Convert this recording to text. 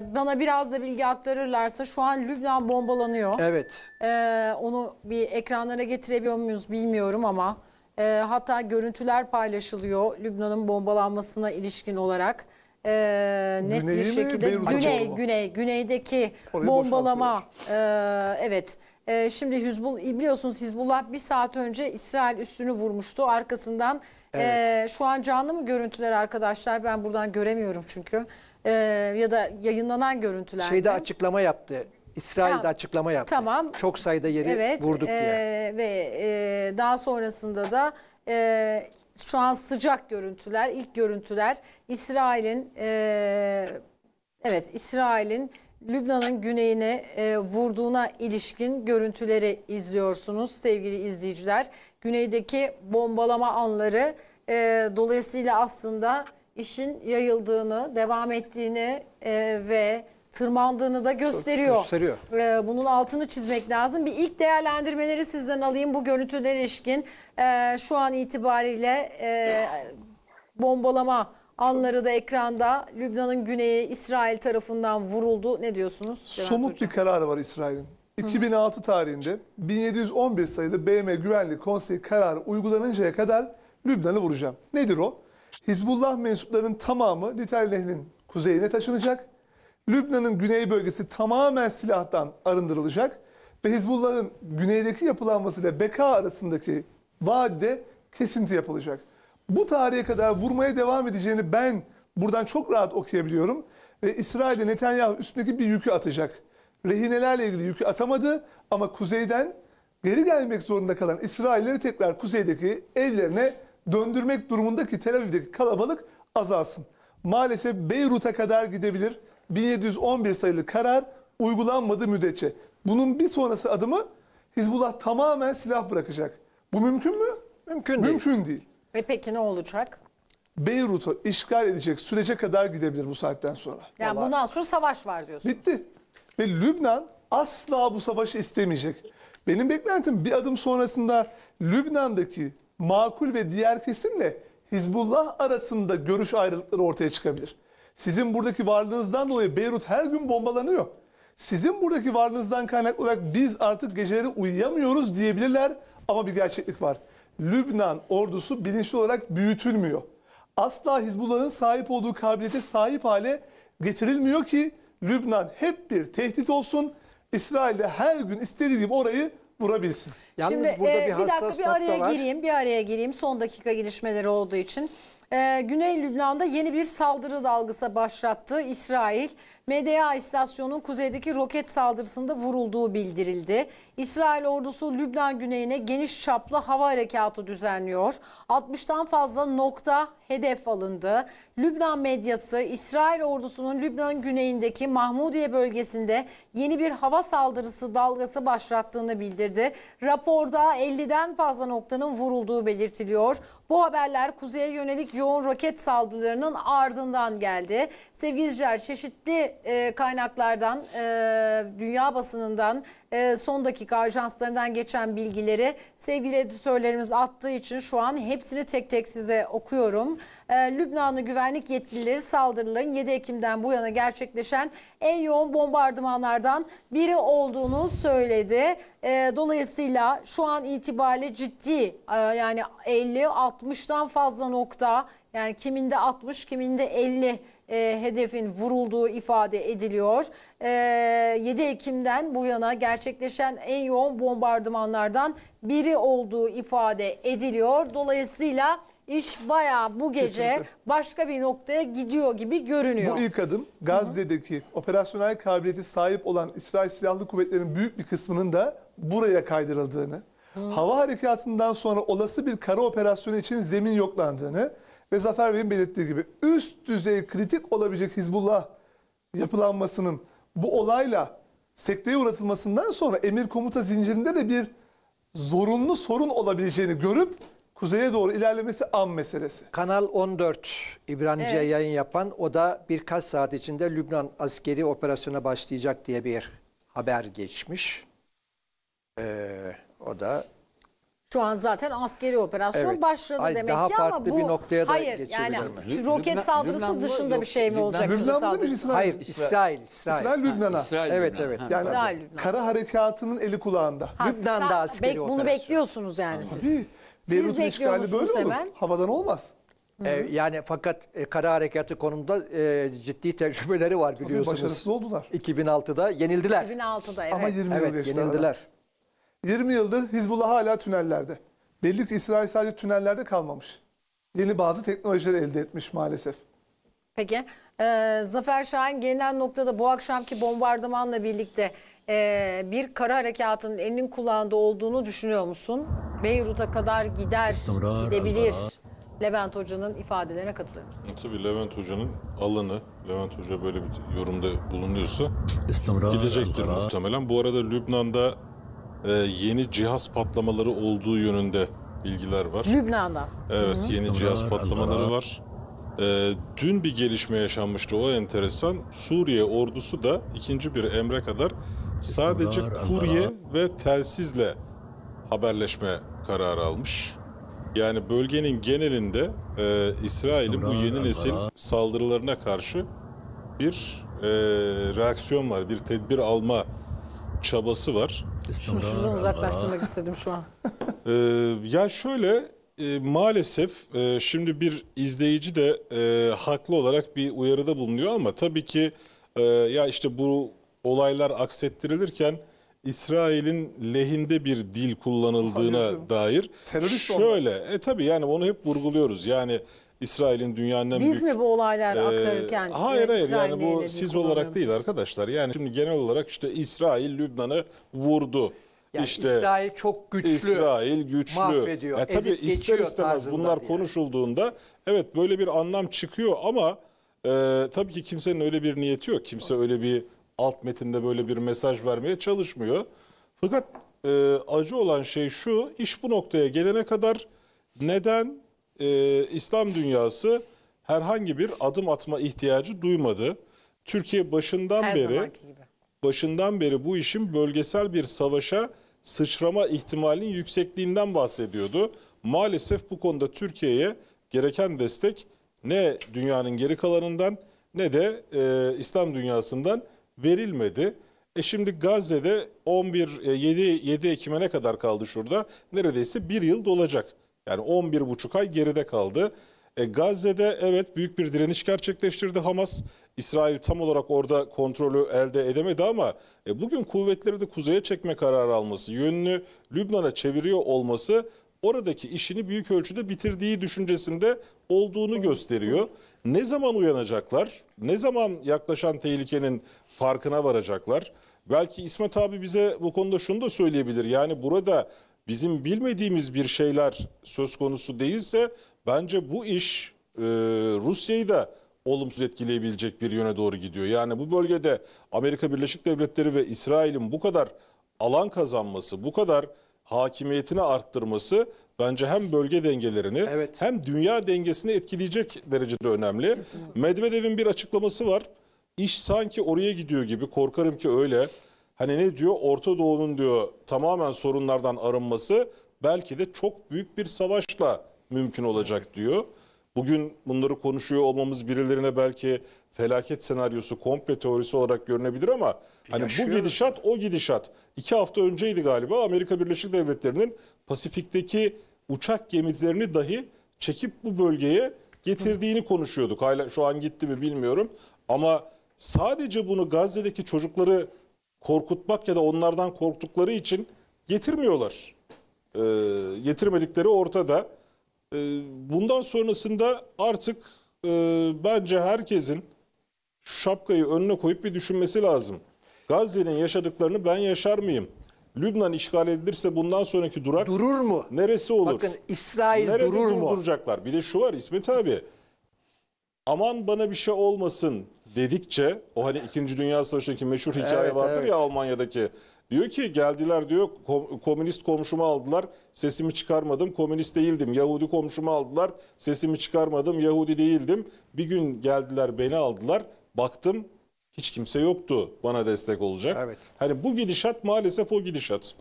Bana biraz da bilgi aktarırlarsa şu an Lübnan bombalanıyor. Evet. Ee, onu bir ekranlara getirebiliyor muyuz bilmiyorum ama e, hatta görüntüler paylaşılıyor Lübnan'ın bombalanmasına ilişkin olarak. E, net Güneyi bir şekilde Beyrut'u güney mu? güney güneydeki Orayı bombalama e, evet. E, şimdi Hizbul biliyorsunuz Hizbullah bir saat önce İsrail üstünü vurmuştu arkasından. E, evet. e, şu an canlı mı görüntüler arkadaşlar? Ben buradan göremiyorum çünkü e, ya da yayınlanan görüntülerde. Şeyde açıklama yaptı. İsrail'de tamam. açıklama yaptı. Tamam. Çok sayıda yeri evet, vurduk e, diye. Ve e, daha sonrasında da e, şu an sıcak görüntüler, ilk görüntüler İsrail'in e, evet İsrail'in Lübnan'ın güneyine e, vurduğuna ilişkin görüntüleri izliyorsunuz sevgili izleyiciler. Güneydeki bombalama anları e, dolayısıyla aslında işin yayıldığını, devam ettiğini e, ve tırmandığını da gösteriyor. Gösteriyor. Ee, bunun altını çizmek lazım. Bir ilk değerlendirmeleri sizden alayım bu görüntüler ilişkin. Ee, şu an itibariyle e, bombalama anları da ekranda. Lübnan'ın güneyi İsrail tarafından vuruldu. Ne diyorsunuz? Somut bir kararı var İsrail'in. 2006 tarihinde 1711 sayılı BM Güvenlik Konseyi kararı uygulanıncaya kadar Lübnan'ı vuracağım. Nedir o? Hizbullah mensuplarının tamamı Literleh'in kuzeyine taşınacak. Lübnan'ın güney bölgesi tamamen silahtan arındırılacak ve Hizbullah'ın güneydeki yapılanmasıyla Beka arasındaki vadide kesinti yapılacak. Bu tarihe kadar vurmaya devam edeceğini ben buradan çok rahat okuyabiliyorum. Ve İsrail'e Netanyahu üstündeki bir yükü atacak. Rehinelerle ilgili yükü atamadı ama kuzeyden geri gelmek zorunda kalan İsrailleri tekrar kuzeydeki evlerine döndürmek durumundaki Tel Aviv'deki kalabalık azalsın. Maalesef Beyrut'a kadar gidebilir. 1711 sayılı karar uygulanmadı müddetçe. Bunun bir sonrası adımı Hizbullah tamamen silah bırakacak. Bu mümkün mü? Mümkün değil. Mümkün değil. E peki ne olacak? Beyrut'u işgal edecek sürece kadar gidebilir bu saatten sonra. Yani Vallahi. bundan sonra savaş var diyorsun. Bitti. Ve Lübnan asla bu savaşı istemeyecek. Benim beklentim bir adım sonrasında Lübnan'daki makul ve diğer kesimle Hizbullah arasında görüş ayrılıkları ortaya çıkabilir. Sizin buradaki varlığınızdan dolayı Beyrut her gün bombalanıyor. Sizin buradaki varlığınızdan kaynaklı olarak biz artık geceleri uyuyamıyoruz diyebilirler ama bir gerçeklik var. Lübnan ordusu bilinçli olarak büyütülmüyor. Asla Hizbullah'ın sahip olduğu kabiliyete sahip hale getirilmiyor ki Lübnan hep bir tehdit olsun. İsrail de her gün istediği gibi orayı vurabilsin. Yalnız Şimdi burada e, bir, bir dakika bir araya var. gireyim, bir araya gireyim. Son dakika gelişmeleri olduğu için. Ee, Güney Lübnan'da yeni bir saldırı dalgası başlattı İsrail. MDA istasyonunun kuzeydeki roket saldırısında vurulduğu bildirildi. İsrail ordusu Lübnan güneyine geniş çaplı hava harekatı düzenliyor. 60'tan fazla nokta hedef alındı. Lübnan medyası İsrail ordusunun Lübnan güneyindeki Mahmudiye bölgesinde yeni bir hava saldırısı dalgası başlattığını bildirdi. Raporda 50'den fazla noktanın vurulduğu belirtiliyor. Bu haberler kuzeye yönelik yoğun roket saldırılarının ardından geldi. Sevgili izleyiciler çeşitli e, kaynaklardan, e, dünya basınından e, son dakika ajanslarından geçen bilgileri sevgili editörlerimiz attığı için şu an hepsini tek tek size okuyorum. E, Lübnanlı güvenlik yetkilileri saldırıların 7 Ekim'den bu yana gerçekleşen en yoğun bombardımanlardan biri olduğunu söyledi. E, dolayısıyla şu an itibariyle ciddi e, yani 50-60'dan fazla nokta yani kiminde 60, kiminde 50 e, hedefin vurulduğu ifade ediliyor. E, 7 Ekim'den bu yana gerçekleşen en yoğun bombardımanlardan biri olduğu ifade ediliyor. Dolayısıyla iş baya bu gece Kesinlikle. başka bir noktaya gidiyor gibi görünüyor. Bu ilk adım Gazze'deki Hı-hı. operasyonel kabiliyeti sahip olan İsrail Silahlı Kuvvetleri'nin büyük bir kısmının da buraya kaydırıldığını, hı hava harekatından sonra olası bir kara operasyonu için zemin yoklandığını, ve Zafer Bey'in belirttiği gibi üst düzey kritik olabilecek Hizbullah yapılanmasının bu olayla sekteye uğratılmasından sonra emir komuta zincirinde de bir zorunlu sorun olabileceğini görüp kuzeye doğru ilerlemesi an meselesi. Kanal 14 İbranice evet. yayın yapan o da birkaç saat içinde Lübnan askeri operasyona başlayacak diye bir haber geçmiş. Ee, o da şu an zaten askeri operasyon Evet. başladı Ay, demek daha ki ama bu bir noktaya da hayır yani mi? roket Lübnan- saldırısı Lübnan'da dışında yok. bir şey mi Lübnan- olacak? füze Lübnan'da bir saldırısı? İsrail. Hayır İsrail, İsrail. İsrail Lübnan'a. İsrail Evet, evet. Ha, Yani İsrail, Lübnan. kara harekatının eli kulağında. Ha, Lübnan'da sen- askeri Bunu operasyon. bekliyorsunuz yani siz. Değil. Siz Beyrut'un işgali musunuz böyle olur. Havadan olmaz. E, yani fakat e, kara harekatı konumunda e, ciddi tecrübeleri var Tabii biliyorsunuz. başarısız oldular. 2006'da yenildiler. 2006'da evet. Ama 20 yıl geçti aradan. yenildiler. 20 yıldır Hizbullah hala tünellerde. Belli ki İsrail sadece tünellerde kalmamış. Yeni bazı teknolojileri elde etmiş maalesef. Peki. Ee, Zafer Şahin gelinen noktada bu akşamki bombardımanla birlikte e, bir kara harekatının elinin kulağında olduğunu düşünüyor musun? Beyrut'a kadar gider, gidebilir. Levent Hoca'nın ifadelerine katılır mısın? Tabii Levent Hoca'nın alanı, Levent Hoca böyle bir yorumda bulunuyorsa gidecektir muhtemelen. Bu arada Lübnan'da e, yeni cihaz patlamaları olduğu yönünde bilgiler var. Lübnan'da. Evet Hı-hı. yeni cihaz patlamaları var. E, dün bir gelişme yaşanmıştı o enteresan. Suriye ordusu da ikinci bir emre kadar sadece kurye ve telsizle haberleşme kararı almış. Yani bölgenin genelinde e, İsrail'in bu yeni nesil saldırılarına karşı bir e, reaksiyon var, bir tedbir alma çabası var. Şunu şuradan uzaklaştırmak istedim şu an. Ee, ya şöyle e, maalesef e, şimdi bir izleyici de e, haklı olarak bir uyarıda bulunuyor ama tabii ki e, ya işte bu olaylar aksettirilirken İsrail'in lehinde bir dil kullanıldığına Hayır. dair Terörist şöyle e tabii yani onu hep vurguluyoruz. Yani İsrail'in dünyanın en Biz büyük... Biz mi bu olaylar e, ee, aktarırken? Hayır hayır yani bu siz olarak değil arkadaşlar. Yani şimdi genel olarak işte İsrail Lübnan'ı vurdu. Yani işte, İsrail çok güçlü. İsrail güçlü. Mahvediyor. Ya, tabii ister istemez bunlar yani. konuşulduğunda evet böyle bir anlam çıkıyor ama e, tabii ki kimsenin öyle bir niyeti yok. Kimse öyle bir alt metinde böyle bir mesaj vermeye çalışmıyor. Fakat e, acı olan şey şu iş bu noktaya gelene kadar neden e, İslam dünyası herhangi bir adım atma ihtiyacı duymadı. Türkiye başından Her beri başından beri bu işin bölgesel bir savaşa sıçrama ihtimalinin yüksekliğinden bahsediyordu. Maalesef bu konuda Türkiye'ye gereken destek ne dünyanın geri kalanından ne de e, İslam dünyasından verilmedi. E şimdi Gazze'de 11 7 7 Ekim'e ne kadar kaldı şurada? Neredeyse bir yıl dolacak. Yani buçuk ay geride kaldı. E, Gazze'de evet büyük bir direniş gerçekleştirdi Hamas. İsrail tam olarak orada kontrolü elde edemedi ama e, bugün kuvvetleri de kuzeye çekme kararı alması, yönünü Lübnan'a çeviriyor olması oradaki işini büyük ölçüde bitirdiği düşüncesinde olduğunu gösteriyor. Ne zaman uyanacaklar? Ne zaman yaklaşan tehlikenin farkına varacaklar? Belki İsmet abi bize bu konuda şunu da söyleyebilir. Yani burada bizim bilmediğimiz bir şeyler söz konusu değilse bence bu iş e, Rusya'yı da olumsuz etkileyebilecek bir yöne doğru gidiyor. Yani bu bölgede Amerika Birleşik Devletleri ve İsrail'in bu kadar alan kazanması, bu kadar hakimiyetini arttırması bence hem bölge dengelerini evet. hem dünya dengesini etkileyecek derecede önemli. Kesinlikle. Medvedev'in bir açıklaması var. İş sanki oraya gidiyor gibi korkarım ki öyle hani ne diyor Orta Doğu'nun diyor tamamen sorunlardan arınması belki de çok büyük bir savaşla mümkün olacak diyor. Bugün bunları konuşuyor olmamız birilerine belki felaket senaryosu, komple teorisi olarak görünebilir ama hani Yaşıyoruz. bu gidişat o gidişat. İki hafta önceydi galiba Amerika Birleşik Devletleri'nin Pasifik'teki uçak gemilerini dahi çekip bu bölgeye getirdiğini konuşuyorduk. Hala şu an gitti mi bilmiyorum ama sadece bunu Gazze'deki çocukları korkutmak ya da onlardan korktukları için getirmiyorlar. E, getirmedikleri ortada. E, bundan sonrasında artık e, bence herkesin şu şapkayı önüne koyup bir düşünmesi lazım. Gazze'nin yaşadıklarını ben yaşar mıyım? Lübnan işgal edilirse bundan sonraki durak durur mu? Neresi olur? Bakın İsrail Nerede durur mu? Duracaklar. Bir de şu var İsmet abi. Aman bana bir şey olmasın dedikçe o hani 2. Dünya Savaşı'ndaki meşhur hikaye evet, vardır evet. ya Almanya'daki. Diyor ki geldiler diyor komünist komşumu aldılar sesimi çıkarmadım komünist değildim. Yahudi komşumu aldılar sesimi çıkarmadım Yahudi değildim. Bir gün geldiler beni aldılar baktım hiç kimse yoktu bana destek olacak. Evet. Hani bu gidişat maalesef o gidişat.